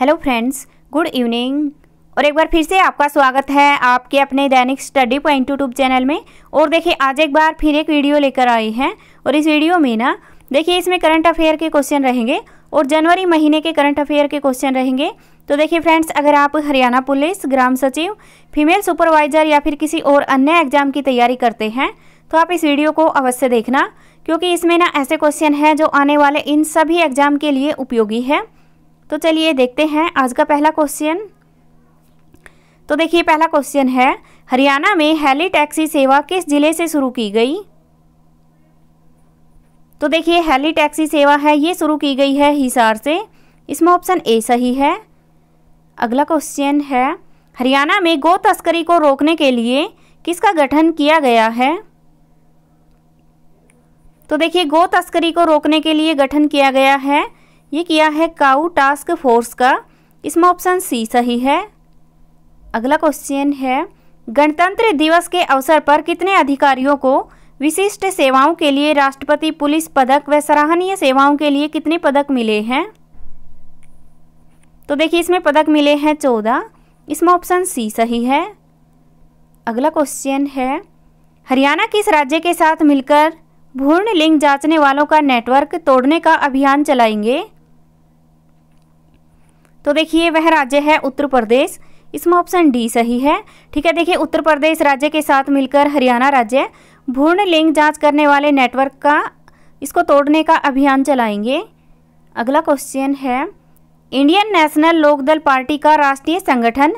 hello friends good evening और एक बार फिर से आपका स्वागत है आपके अपने दैनिक स्टडी पॉइंट यूट्यूब चैनल में और देखिए आज एक बार फिर एक वीडियो लेकर आई है और इस वीडियो में ना देखिए इसमें करंट अफेयर के क्वेश्चन रहेंगे और जनवरी महीने के करंट अफेयर के क्वेश्चन रहेंगे तो देखिए फ्रेंड्स अगर आप हरियाणा पुलिस ग्राम सचिव फीमेल सुपरवाइजर या फिर किसी और अन्य एग्जाम की तैयारी करते हैं तो आप इस वीडियो को अवश्य देखना क्योंकि इसमें ना ऐसे क्वेश्चन हैं जो आने वाले इन सभी एग्जाम के लिए उपयोगी है तो चलिए देखते हैं आज का पहला क्वेश्चन तो देखिए पहला क्वेश्चन है हरियाणा में हेली टैक्सी सेवा किस ज़िले से शुरू की गई तो देखिए हेली टैक्सी सेवा है ये शुरू की गई है हिसार से इसमें ऑप्शन ए सही है अगला क्वेश्चन है हरियाणा में गो तस्करी को रोकने के लिए किसका गठन किया गया है तो देखिए गो तस्करी को रोकने के लिए गठन किया गया है ये किया है काउ टास्क फोर्स का इसमें ऑप्शन सी सही है अगला क्वेश्चन है गणतंत्र दिवस के अवसर पर कितने अधिकारियों को विशिष्ट सेवाओं के लिए राष्ट्रपति पुलिस पदक व सराहनीय सेवाओं के लिए कितने पदक मिले हैं तो देखिए इसमें पदक मिले हैं चौदह इसमें ऑप्शन सी सही है अगला क्वेश्चन है हरियाणा किस राज्य के साथ मिलकर भूर्ण लिंग जांचने वालों का नेटवर्क तोड़ने का अभियान चलाएंगे तो देखिए वह राज्य है उत्तर प्रदेश इसमें ऑप्शन डी सही है ठीक है देखिए उत्तर प्रदेश राज्य के साथ मिलकर हरियाणा राज्य भूर्ण लिंग जांच करने वाले नेटवर्क का इसको तोड़ने का अभियान चलाएंगे अगला क्वेश्चन है इंडियन नेशनल लोकदल पार्टी का राष्ट्रीय संगठन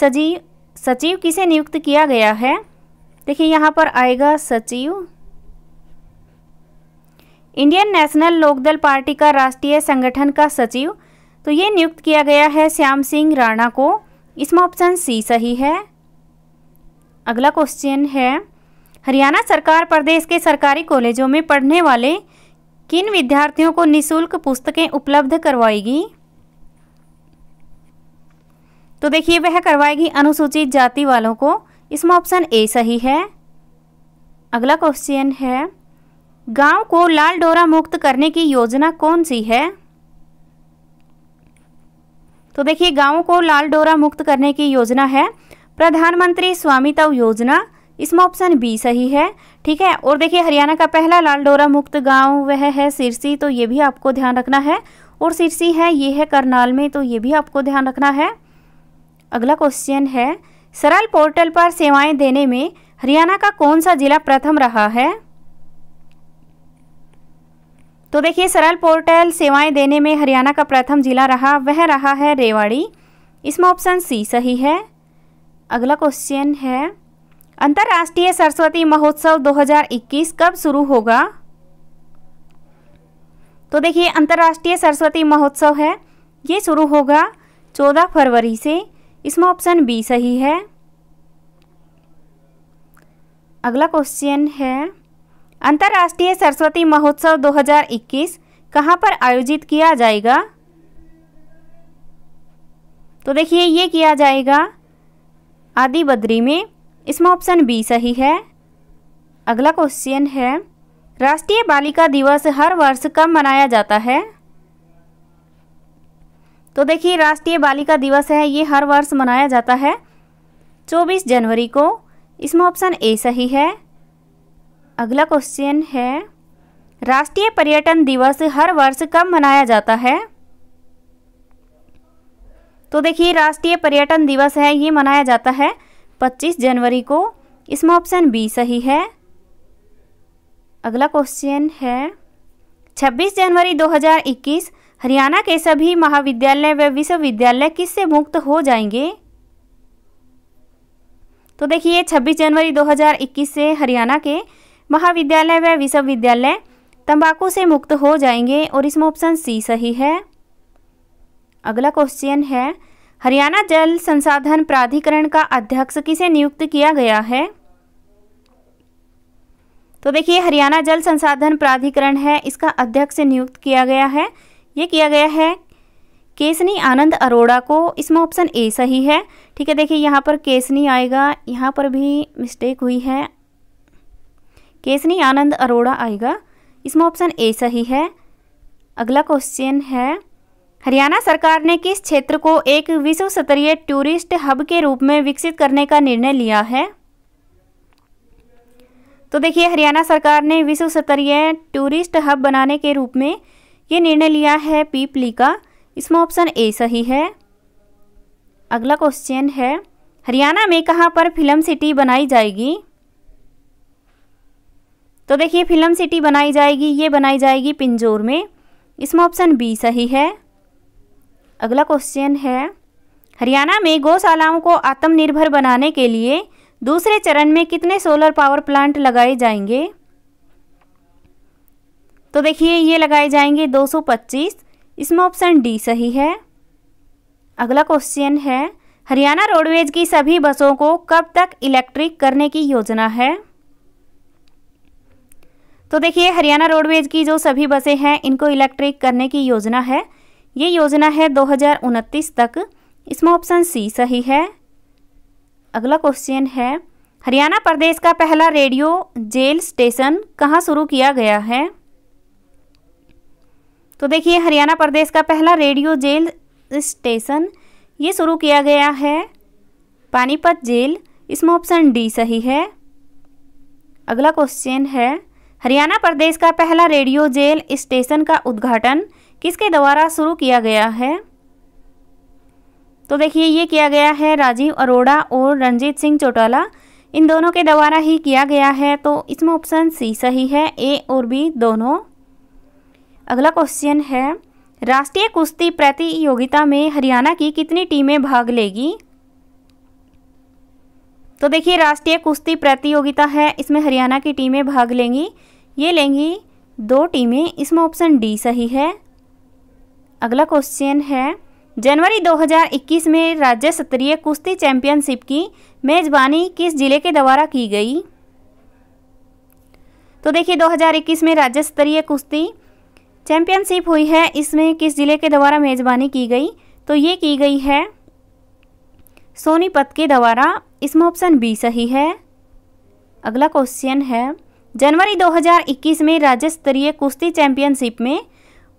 सजीव सचिव किसे नियुक्त किया गया है देखिए यहाँ पर आएगा सचिव इंडियन नेशनल लोकदल पार्टी का राष्ट्रीय संगठन का सचिव तो ये नियुक्त किया गया है श्याम सिंह राणा को इसमें ऑप्शन सी सही है अगला क्वेश्चन है हरियाणा सरकार प्रदेश के सरकारी कॉलेजों में पढ़ने वाले किन विद्यार्थियों को निशुल्क पुस्तकें उपलब्ध करवाएगी तो देखिए वह करवाएगी अनुसूचित जाति वालों को इसमें ऑप्शन ए सही है अगला क्वेश्चन है गांव को लाल डोरा मुक्त करने की योजना कौन सी है तो देखिए गाँव को लाल डोरा मुक्त करने की योजना है प्रधानमंत्री स्वामित्व योजना इसमें ऑप्शन बी सही है ठीक है और देखिए हरियाणा का पहला लाल डोरा मुक्त गांव वह है सिरसी तो ये भी आपको ध्यान रखना है और सिरसी है ये है करनाल में तो ये भी आपको ध्यान रखना है अगला क्वेश्चन है सरल पोर्टल पर सेवाएं देने में हरियाणा का कौन सा जिला प्रथम रहा है तो देखिए सरल पोर्टल सेवाएं देने में हरियाणा का प्रथम जिला रहा वह रहा है रेवाड़ी इसमें ऑप्शन सी सही है अगला क्वेश्चन है अंतर्राष्ट्रीय सरस्वती महोत्सव 2021 कब शुरू होगा तो देखिए अंतर्राष्ट्रीय सरस्वती महोत्सव है ये शुरू होगा 14 फरवरी से इसमें ऑप्शन बी सही है अगला क्वेश्चन है अंतर्राष्ट्रीय सरस्वती महोत्सव 2021 कहां पर आयोजित किया जाएगा तो देखिए ये किया जाएगा आदि बद्री में इसमें ऑप्शन बी सही है अगला क्वेश्चन है राष्ट्रीय बालिका दिवस हर वर्ष कब मनाया जाता है तो देखिए राष्ट्रीय बालिका दिवस है ये हर वर्ष मनाया जाता है 24 जनवरी को इसमें ऑप्शन ए सही है अगला क्वेश्चन है राष्ट्रीय पर्यटन दिवस हर वर्ष कब मनाया जाता है तो देखिए राष्ट्रीय पर्यटन दिवस है ये मनाया जाता है 25 जनवरी को इसमें ऑप्शन बी सही है अगला क्वेश्चन है 26 जनवरी 2021 हरियाणा के सभी महाविद्यालय व विश्वविद्यालय किससे मुक्त हो जाएंगे तो देखिए 26 जनवरी 2021 से हरियाणा के महाविद्यालय व विश्वविद्यालय तंबाकू से मुक्त हो जाएंगे और इसमें ऑप्शन सी सही है अगला क्वेश्चन है हरियाणा जल संसाधन प्राधिकरण का अध्यक्ष किसे नियुक्त किया गया है तो देखिए हरियाणा जल संसाधन प्राधिकरण है इसका अध्यक्ष नियुक्त किया गया है ये किया गया है केसनी आनंद अरोड़ा को इसमें ऑप्शन ए सही है ठीक है देखिए यहाँ पर केसनी आएगा यहाँ पर भी मिस्टेक हुई है केसनी आनंद अरोड़ा आएगा इसमें ऑप्शन ए सही है अगला क्वेश्चन है हरियाणा सरकार ने किस क्षेत्र को एक विश्व स्तरीय टूरिस्ट हब के रूप में विकसित करने का निर्णय लिया है तो देखिए हरियाणा सरकार ने विश्व स्तरीय टूरिस्ट हब बनाने के रूप में ये निर्णय लिया है पीपली का इसमें ऑप्शन ए सही है अगला क्वेश्चन है हरियाणा में कहाँ पर फिल्म सिटी बनाई जाएगी तो देखिए फिल्म सिटी बनाई जाएगी ये बनाई जाएगी पिंजोर में इसमें ऑप्शन बी सही है अगला क्वेश्चन है हरियाणा में गौशालाओं को आत्मनिर्भर बनाने के लिए दूसरे चरण में कितने सोलर पावर प्लांट लगाए जाएंगे तो देखिए ये लगाए जाएंगे 225 इसमें ऑप्शन डी सही है अगला क्वेश्चन है हरियाणा रोडवेज की सभी बसों को कब तक इलेक्ट्रिक करने की योजना है तो देखिए हरियाणा रोडवेज की जो सभी बसें हैं इनको इलेक्ट्रिक करने की योजना है ये योजना है दो तक इसमें ऑप्शन सी सही है अगला क्वेश्चन है हरियाणा प्रदेश का पहला रेडियो जेल स्टेशन कहाँ शुरू किया गया है तो देखिए हरियाणा प्रदेश का पहला रेडियो जेल स्टेशन ये शुरू किया गया है पानीपत जेल इसमें ऑप्शन डी सही है अगला क्वेश्चन है हरियाणा प्रदेश का पहला रेडियो जेल स्टेशन का उद्घाटन किसके द्वारा शुरू किया गया है तो देखिए ये किया गया है राजीव अरोड़ा और रंजीत सिंह चौटाला इन दोनों के द्वारा ही किया गया है तो इसमें ऑप्शन सी सही है ए और बी दोनों अगला क्वेश्चन है राष्ट्रीय कुश्ती प्रतियोगिता में हरियाणा की कितनी टीमें भाग लेगी तो देखिए राष्ट्रीय कुश्ती प्रतियोगिता है इसमें हरियाणा की टीमें भाग लेंगी ये लेंगी दो टीमें इसमें ऑप्शन डी सही है अगला क्वेश्चन है जनवरी 2021 में राज्य स्तरीय कुश्ती चैंपियनशिप की मेज़बानी किस जिले के द्वारा की गई तो देखिए 2021 में राज्य स्तरीय कुश्ती चैंपियनशिप हुई है इसमें किस जिले के द्वारा मेज़बानी की गई तो ये की गई है सोनीपत के द्वारा इसमें ऑप्शन बी सही है अगला क्वेश्चन है जनवरी 2021 में राज्य स्तरीय कुश्ती चैंपियनशिप में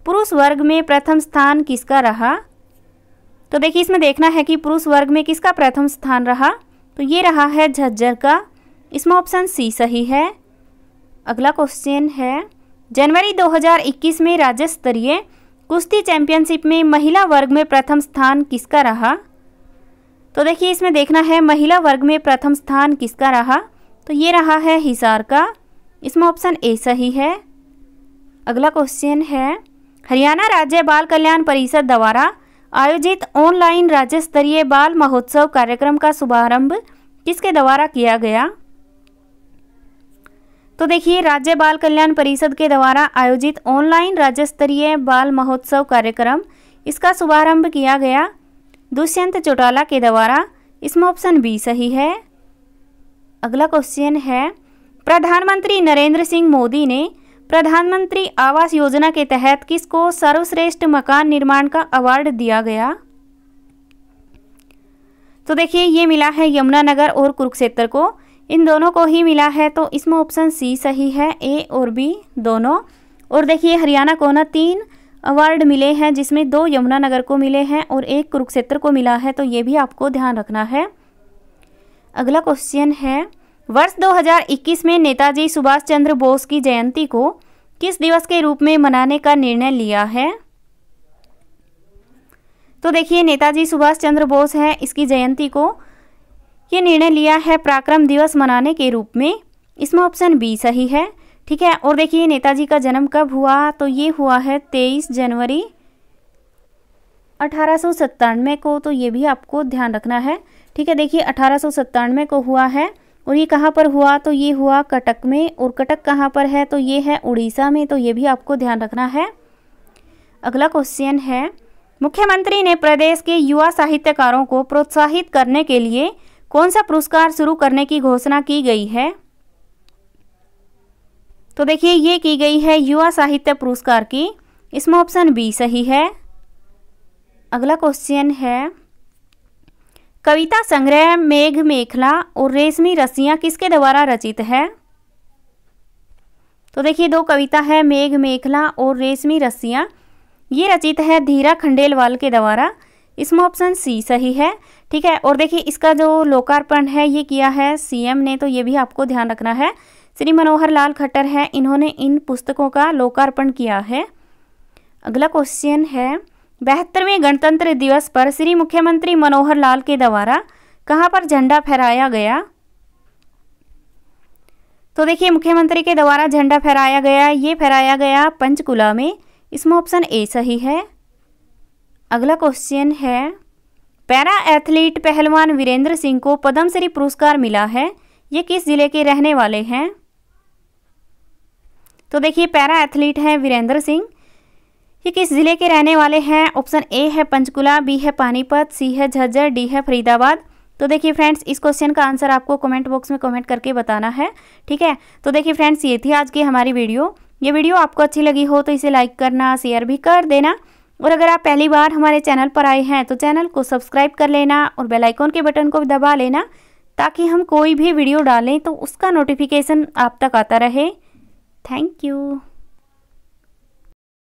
पुरुष वर्ग में प्रथम स्थान किसका रहा तो देखिए इसमें देखना है कि पुरुष वर्ग में किसका प्रथम स्थान रहा तो ये रहा है झज्जर का इसमें ऑप्शन सी सही है अगला क्वेश्चन है जनवरी 2021 में राज्य स्तरीय कुश्ती चैंपियनशिप में महिला वर्ग में प्रथम स्थान किसका रहा तो देखिए इसमें देखना है महिला वर्ग में प्रथम स्थान किसका रहा तो ये रहा है हिसार का इसमें ऑप्शन ए सही है अगला क्वेश्चन है हरियाणा राज्य बाल कल्याण परिषद द्वारा आयोजित ऑनलाइन राज्य स्तरीय बाल महोत्सव कार्यक्रम का शुभारंभ किसके द्वारा किया गया तो देखिए राज्य बाल कल्याण परिषद के द्वारा आयोजित ऑनलाइन राज्य स्तरीय बाल महोत्सव कार्यक्रम इसका शुभारंभ किया गया दुष्यंत चौटाला के द्वारा इसमें ऑप्शन बी सही है अगला क्वेश्चन है प्रधानमंत्री नरेंद्र सिंह मोदी ने प्रधानमंत्री आवास योजना के तहत किसको सर्वश्रेष्ठ मकान निर्माण का अवार्ड दिया गया तो देखिए ये मिला है यमुनानगर और कुरुक्षेत्र को इन दोनों को ही मिला है तो इसमें ऑप्शन सी सही है ए और बी दोनों और देखिए हरियाणा को ना तीन अवार्ड मिले हैं जिसमें दो यमुनानगर को मिले हैं और एक कुरुक्षेत्र को मिला है तो ये भी आपको ध्यान रखना है अगला क्वेश्चन है वर्ष 2021 में नेताजी सुभाष चंद्र बोस की जयंती को किस दिवस के रूप में मनाने का निर्णय लिया है तो देखिए नेताजी सुभाष चंद्र बोस हैं इसकी जयंती को ये निर्णय लिया है पराक्रम दिवस मनाने के रूप में इसमें ऑप्शन बी सही है ठीक है और देखिए नेताजी का जन्म कब हुआ तो ये हुआ है तेईस जनवरी अठारह को तो ये भी आपको ध्यान रखना है ठीक है देखिए अठारह को हुआ है और ये कहाँ पर हुआ तो ये हुआ कटक में और कटक कहाँ पर है तो ये है उड़ीसा में तो ये भी आपको ध्यान रखना है अगला क्वेश्चन है मुख्यमंत्री ने प्रदेश के युवा साहित्यकारों को प्रोत्साहित करने के लिए कौन सा पुरस्कार शुरू करने की घोषणा की गई है तो देखिए ये की गई है युवा साहित्य पुरस्कार की इसमें ऑप्शन बी सही है अगला क्वेश्चन है कविता संग्रह मेघ मेखला और रेशमी रस्सियाँ किसके द्वारा रचित है तो देखिए दो कविता है मेघ मेखला और रेशमी रस्सियाँ ये रचित है धीरा खंडेलवाल के द्वारा इसमें ऑप्शन सी सही है ठीक है और देखिए इसका जो लोकार्पण है ये किया है सीएम ने तो ये भी आपको ध्यान रखना है श्री मनोहर लाल खट्टर है इन्होंने इन पुस्तकों का लोकार्पण किया है अगला क्वेश्चन है बहत्तरवें गणतंत्र दिवस पर श्री मुख्यमंत्री मनोहर लाल के द्वारा कहाँ पर झंडा फहराया गया तो देखिए मुख्यमंत्री के द्वारा झंडा फहराया गया ये फहराया गया पंचकुला में इसमें ऑप्शन ए सही है अगला क्वेश्चन है पैरा एथलीट पहलवान वीरेंद्र सिंह को पद्मश्री पुरस्कार मिला है ये किस जिले के रहने वाले हैं तो देखिए पैरा एथलीट हैं वीरेंद्र सिंह ये किस ज़िले के रहने वाले हैं ऑप्शन ए है पंचकुला बी है पानीपत सी है झज्जर डी है फरीदाबाद तो देखिए फ्रेंड्स इस क्वेश्चन का आंसर आपको कमेंट बॉक्स में कमेंट करके बताना है ठीक है तो देखिए फ्रेंड्स ये थी आज की हमारी वीडियो ये वीडियो आपको अच्छी लगी हो तो इसे लाइक करना शेयर भी कर देना और अगर आप पहली बार हमारे चैनल पर आए हैं तो चैनल को सब्सक्राइब कर लेना और बेलाइकॉन के बटन को दबा लेना ताकि हम कोई भी वीडियो डालें तो उसका नोटिफिकेशन आप तक आता रहे थैंक यू